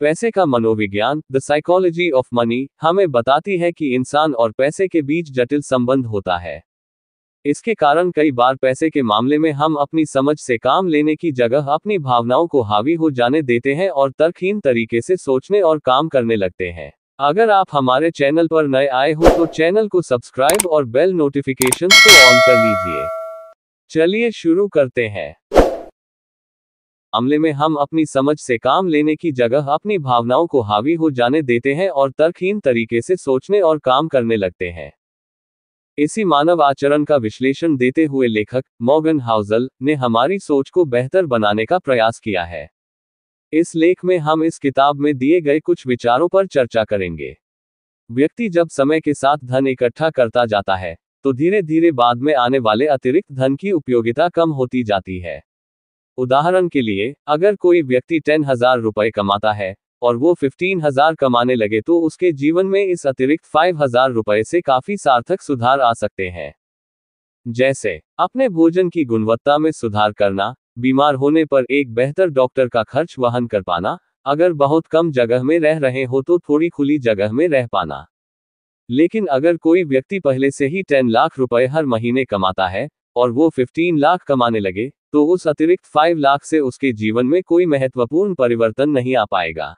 पैसे का मनोविज्ञान द साइकोलॉजी ऑफ मनी हमें बताती है कि इंसान और पैसे के बीच जटिल संबंध होता है इसके कारण कई बार पैसे के मामले में हम अपनी समझ से काम लेने की जगह अपनी भावनाओं को हावी हो जाने देते हैं और तर्कहीन तरीके से सोचने और काम करने लगते हैं अगर आप हमारे चैनल पर नए आए हो तो चैनल को सब्सक्राइब और बेल नोटिफिकेशन को ऑन कर लीजिए चलिए शुरू करते हैं अमले में हम अपनी समझ से काम लेने की जगह अपनी भावनाओं को हावी हो जाने देते हैं और तर्कहीन तरीके से सोचने और काम करने लगते हैं इसी मानव आचरण का विश्लेषण देते हुए लेखक मॉगन हाउजल ने हमारी सोच को बेहतर बनाने का प्रयास किया है इस लेख में हम इस किताब में दिए गए कुछ विचारों पर चर्चा करेंगे व्यक्ति जब समय के साथ धन इकट्ठा करता जाता है तो धीरे धीरे बाद में आने वाले अतिरिक्त धन की उपयोगिता कम होती जाती है उदाहरण के लिए अगर कोई व्यक्ति टेन हजार रुपए कमाता है और वो फिफ्टीन हजार कमाने लगे तो उसके जीवन में इस अतिरिक्त फाइव हजार रुपए से काफी सार्थक सुधार आ सकते हैं जैसे अपने भोजन की गुणवत्ता में सुधार करना बीमार होने पर एक बेहतर डॉक्टर का खर्च वहन कर पाना अगर बहुत कम जगह में रह रहे हो तो थोड़ी खुली जगह में रह पाना लेकिन अगर कोई व्यक्ति पहले से ही टेन लाख रुपए हर महीने कमाता है और वो फिफ्टीन लाख कमाने लगे तो उस अतिरिक्त फाइव लाख से उसके जीवन में कोई महत्वपूर्ण परिवर्तन नहीं आ पाएगा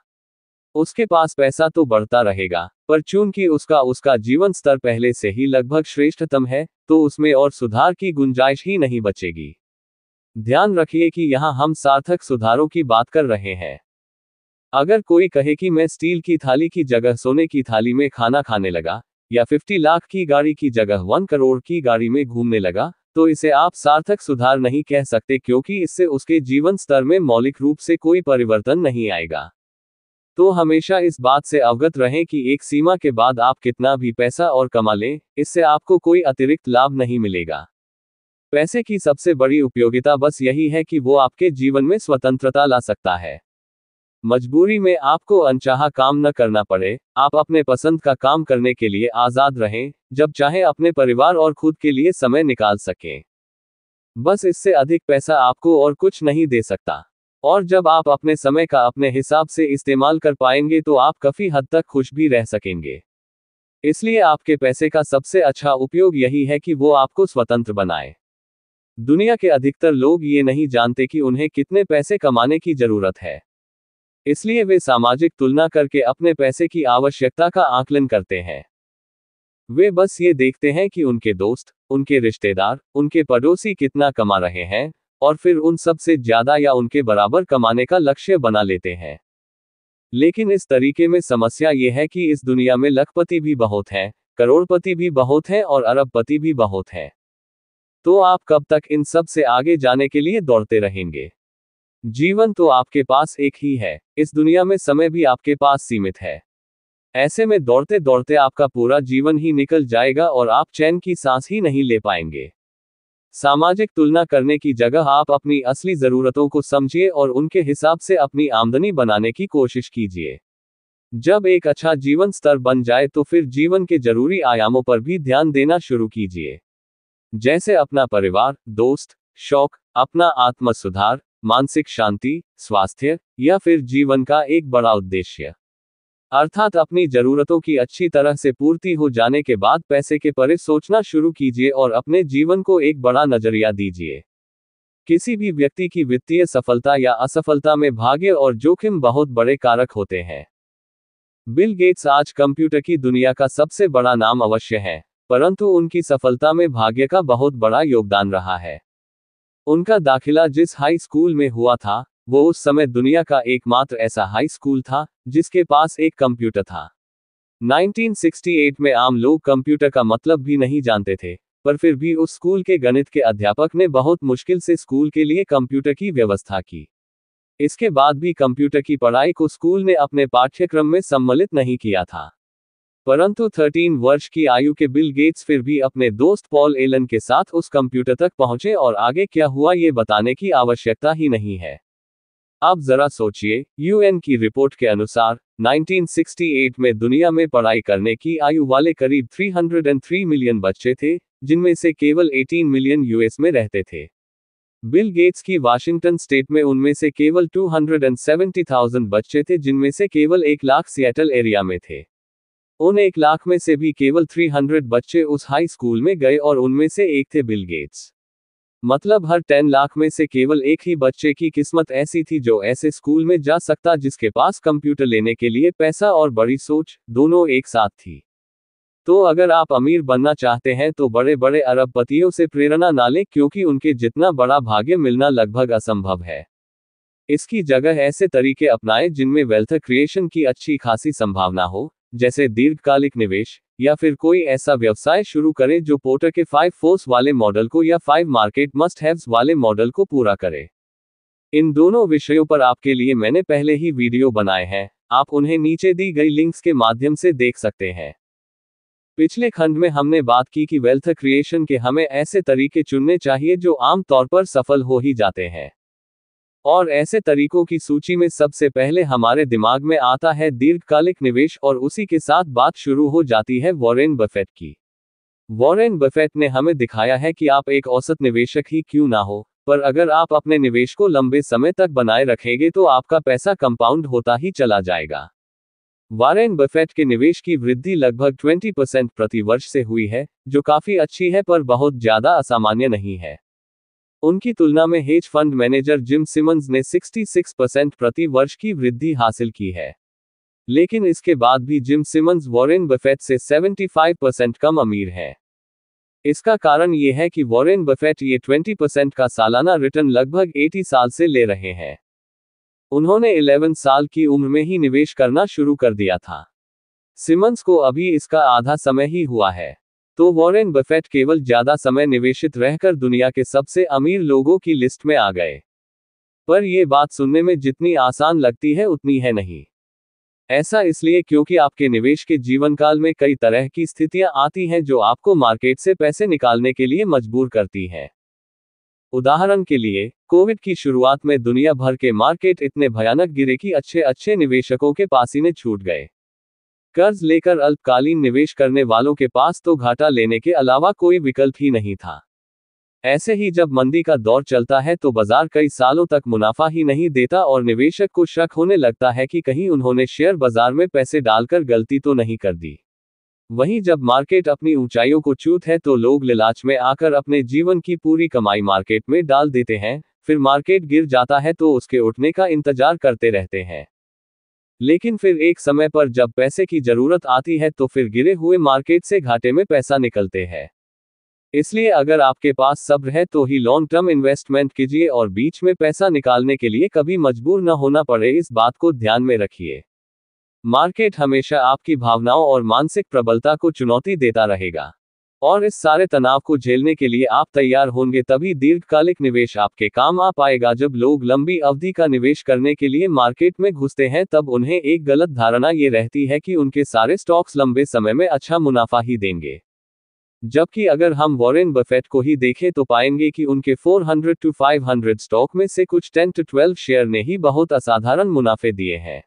उसके पास पैसा तो बढ़ता रहेगा पर चूंकि उसका उसका जीवन स्तर पहले से ही लगभग श्रेष्ठतम है तो उसमें और सुधार की गुंजाइश ही नहीं बचेगी ध्यान रखिए कि यहाँ हम सार्थक सुधारों की बात कर रहे हैं अगर कोई कहे कि मैं स्टील की थाली की जगह सोने की थाली में खाना खाने लगा या 50 लाख की गाड़ी की जगह 1 करोड़ की गाड़ी में घूमने लगा तो इसे आप सार्थक सुधार नहीं कह सकते क्योंकि इससे उसके जीवन स्तर में मौलिक रूप से कोई परिवर्तन नहीं आएगा तो हमेशा इस बात से अवगत रहें कि एक सीमा के बाद आप कितना भी पैसा और कमा लें इससे आपको कोई अतिरिक्त लाभ नहीं मिलेगा पैसे की सबसे बड़ी उपयोगिता बस यही है कि वो आपके जीवन में स्वतंत्रता ला सकता है मजबूरी में आपको अनचाहा काम न करना पड़े आप अपने पसंद का काम करने के लिए आजाद रहें जब चाहे अपने परिवार और खुद के लिए समय निकाल सकें बस इससे अधिक पैसा आपको और कुछ नहीं दे सकता और जब आप अपने समय का अपने हिसाब से इस्तेमाल कर पाएंगे तो आप काफी हद तक खुश भी रह सकेंगे इसलिए आपके पैसे का सबसे अच्छा उपयोग यही है कि वो आपको स्वतंत्र बनाए दुनिया के अधिकतर लोग ये नहीं जानते कि उन्हें कितने पैसे कमाने की जरूरत है इसलिए वे सामाजिक तुलना करके अपने पैसे की आवश्यकता का आकलन करते हैं वे बस ये देखते हैं कि उनके दोस्त उनके रिश्तेदार उनके पड़ोसी कितना कमा रहे हैं और फिर उन सबसे ज्यादा या उनके बराबर कमाने का लक्ष्य बना लेते हैं लेकिन इस तरीके में समस्या ये है कि इस दुनिया में लखपति भी बहुत हैं करोड़पति भी बहुत हैं और अरबपति भी बहुत हैं तो आप कब तक इन सब से आगे जाने के लिए दौड़ते रहेंगे जीवन तो आपके पास एक ही है इस दुनिया में समय भी आपके पास सीमित है ऐसे में दौड़ते दौड़ते आपका पूरा जीवन ही निकल जाएगा और आप चैन की सांस ही नहीं ले पाएंगे सामाजिक तुलना करने की जगह आप अपनी असली जरूरतों को समझिए और उनके हिसाब से अपनी आमदनी बनाने की कोशिश कीजिए जब एक अच्छा जीवन स्तर बन जाए तो फिर जीवन के जरूरी आयामों पर भी ध्यान देना शुरू कीजिए जैसे अपना परिवार दोस्त शौक अपना आत्म सुधार मानसिक शांति स्वास्थ्य या फिर जीवन का एक बड़ा उद्देश्य अर्थात अपनी जरूरतों की अच्छी तरह से पूर्ति हो जाने के बाद पैसे के परे सोचना शुरू कीजिए और अपने जीवन को एक बड़ा नजरिया दीजिए किसी भी व्यक्ति की वित्तीय सफलता या असफलता में भाग्य और जोखिम बहुत बड़े कारक होते हैं बिल गेट्स आज कंप्यूटर की दुनिया का सबसे बड़ा नाम अवश्य है परंतु उनकी सफलता में भाग्य का बहुत बड़ा योगदान रहा है उनका दाखिला जिस हाई स्कूल में हुआ था वो उस समय दुनिया का एकमात्र ऐसा हाई स्कूल था जिसके पास एक कंप्यूटर था 1968 में आम लोग कंप्यूटर का मतलब भी नहीं जानते थे पर फिर भी उस स्कूल के गणित के अध्यापक ने बहुत मुश्किल से स्कूल के लिए कंप्यूटर की व्यवस्था की इसके बाद भी कंप्यूटर की पढ़ाई को स्कूल ने अपने पाठ्यक्रम में सम्मिलित नहीं किया था परंतु 13 वर्ष की आयु के बिल गेट्स फिर भी अपने दोस्त पॉल एलन के साथ उस कंप्यूटर तक पहुंचे और आगे क्या हुआ ये बताने की आवश्यकता ही नहीं है आप जरा सोचिए यूएन की रिपोर्ट के अनुसार 1968 में दुनिया में पढ़ाई करने की आयु वाले करीब 303 मिलियन बच्चे थे जिनमें से केवल 18 मिलियन यूएस में रहते थे बिल गेट्स की वाशिंगटन स्टेट में उनमें से केवल 270,000 बच्चे थे जिनमें से केवल एक लाख सियाटल एरिया में थे उन एक लाख में से भी केवल 300 बच्चे उस हाई स्कूल में गए और उनमें से एक थे बिल गेट्स मतलब हर 10 लाख में से केवल एक ही बच्चे की किस्मत ऐसी थी जो ऐसे स्कूल में जा सकता जिसके पास कंप्यूटर लेने के लिए पैसा और बड़ी सोच दोनों एक साथ थी तो अगर आप अमीर बनना चाहते हैं तो बड़े बड़े अरबपतियों से प्रेरणा ना लें क्योंकि उनके जितना बड़ा भाग्य मिलना लगभग असंभव है इसकी जगह ऐसे तरीके अपनाएं जिनमें वेल्थ क्रिएशन की अच्छी खासी संभावना हो जैसे दीर्घकालिक निवेश या फिर कोई ऐसा व्यवसाय शुरू करें जो पोर्टर के फाइव फोर्स वाले मॉडल को या फाइव मार्केट मस्ट हैव्स वाले मॉडल को पूरा करे इन दोनों विषयों पर आपके लिए मैंने पहले ही वीडियो बनाए हैं आप उन्हें नीचे दी गई लिंक्स के माध्यम से देख सकते हैं पिछले खंड में हमने बात की कि वेल्थ क्रिएशन के हमें ऐसे तरीके चुनने चाहिए जो आमतौर पर सफल हो ही जाते हैं और ऐसे तरीकों की सूची में सबसे पहले हमारे दिमाग में आता है दीर्घकालिक निवेश और उसी के साथ बात शुरू हो जाती है वॉरेन बफेट की वॉरेन बफेट ने हमें दिखाया है कि आप एक औसत निवेशक ही क्यों ना हो पर अगर आप अपने निवेश को लंबे समय तक बनाए रखेंगे तो आपका पैसा कंपाउंड होता ही चला जाएगा वारेन बफेट के निवेश की वृद्धि लगभग 20 परसेंट प्रति वर्ष से हुई है जो काफी अच्छी है पर बहुत ज्यादा असामान्य नहीं है उनकी तुलना में hedge fund manager Jim Simons ने 66 परसेंट प्रति वर्ष की वृद्धि हासिल की है लेकिन इसके बाद भी जिम सिमंस वॉरेन बफेट से 75 परसेंट कम अमीर हैं इसका कारण यह है कि वॉरेन बफेट ये 20 परसेंट का सालाना रिटर्न लगभग 80 साल से ले रहे हैं उन्होंने 11 साल की उम्र में ही निवेश करना शुरू कर दिया था सिमंस को अभी इसका आधा समय ही हुआ है तो वॉरेन बफेट केवल ज्यादा समय निवेशित रहकर दुनिया के सबसे अमीर लोगों की लिस्ट में आ गए पर यह बात सुनने में जितनी आसान लगती है उतनी है नहीं ऐसा इसलिए क्योंकि आपके निवेश के जीवन काल में कई तरह की स्थितियां आती हैं जो आपको मार्केट से पैसे निकालने के लिए मजबूर करती हैं उदाहरण के लिए कोविड की शुरुआत में दुनिया भर के मार्केट इतने भयानक गिरे कि अच्छे अच्छे निवेशकों के पासीने छूट गए कर्ज लेकर अल्पकालीन निवेश करने वालों के पास तो घाटा लेने के अलावा कोई विकल्प ही नहीं था ऐसे ही जब मंदी का दौर चलता है तो बाजार कई सालों तक मुनाफा ही नहीं देता और निवेशक को शक होने लगता है कि कहीं उन्होंने शेयर बाजार में पैसे डालकर गलती तो नहीं कर दी वहीं जब मार्केट अपनी ऊंचाइयों को चूत है तो लोग लिलाच में आकर अपने जीवन की पूरी कमाई मार्केट में डाल देते हैं फिर मार्केट गिर जाता है तो उसके उठने का इंतजार करते रहते हैं लेकिन फिर एक समय पर जब पैसे की जरूरत आती है तो फिर गिरे हुए मार्केट से घाटे में पैसा निकलते हैं इसलिए अगर आपके पास सब्र है तो ही लॉन्ग टर्म इन्वेस्टमेंट कीजिए और बीच में पैसा निकालने के लिए कभी मजबूर न होना पड़े इस बात को ध्यान में रखिए मार्केट हमेशा आपकी भावनाओं और मानसिक प्रबलता को चुनौती देता रहेगा और इस सारे तनाव को झेलने के लिए आप तैयार होंगे तभी दीर्घकालिक निवेश आपके काम आ पाएगा जब लोग लंबी अवधि का निवेश करने के लिए मार्केट में घुसते हैं तब उन्हें एक गलत धारणा ये रहती है कि उनके सारे स्टॉक्स लंबे समय में अच्छा मुनाफा ही देंगे जबकि अगर हम वॉरेन बफेट को ही देखें तो पाएंगे कि उनके 400 टू 500 स्टॉक में से कुछ 10 टू 12 शेयर ने ही बहुत असाधारण मुनाफे दिए हैं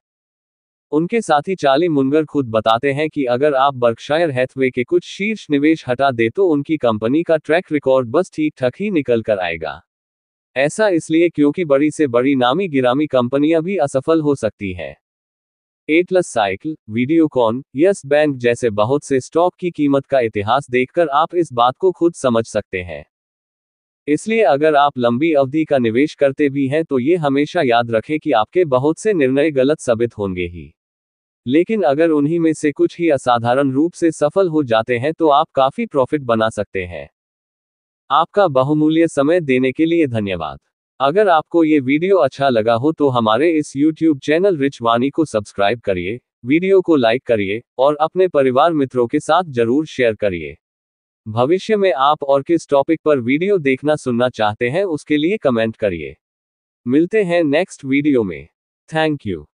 उनके साथी चाली मुनगर खुद बताते हैं कि अगर आप बर्कशायर हैथवे के कुछ शीर्ष निवेश हटा दे तो उनकी कंपनी का ट्रैक रिकॉर्ड बस ठीक ठाक ही निकल कर आएगा ऐसा इसलिए क्योंकि बड़ी से बड़ी नामी गिरामी कंपनियां भी असफल हो सकती हैं Atlas Cycle Videocon Yes Bank जैसे बहुत से स्टॉक की कीमत का इतिहास देखकर आप इस बात को खुद समझ सकते हैं इसलिए अगर आप लंबी अवधि का निवेश करते भी हैं तो ये हमेशा याद रखें कि आपके बहुत से निर्णय गलत साबित होंगे ही लेकिन अगर उन्हीं में से कुछ ही असाधारण रूप से सफल हो जाते हैं तो आप काफी प्रॉफिट बना सकते हैं आपका बहुमूल्य समय देने के लिए धन्यवाद अगर आपको ये वीडियो अच्छा लगा हो तो हमारे इस YouTube चैनल रिच वानी को सब्सक्राइब करिए वीडियो को लाइक करिए और अपने परिवार मित्रों के साथ जरूर शेयर करिए भविष्य में आप और किस टॉपिक पर वीडियो देखना सुनना चाहते हैं उसके लिए कमेंट करिए मिलते हैं नेक्स्ट वीडियो में थैंक यू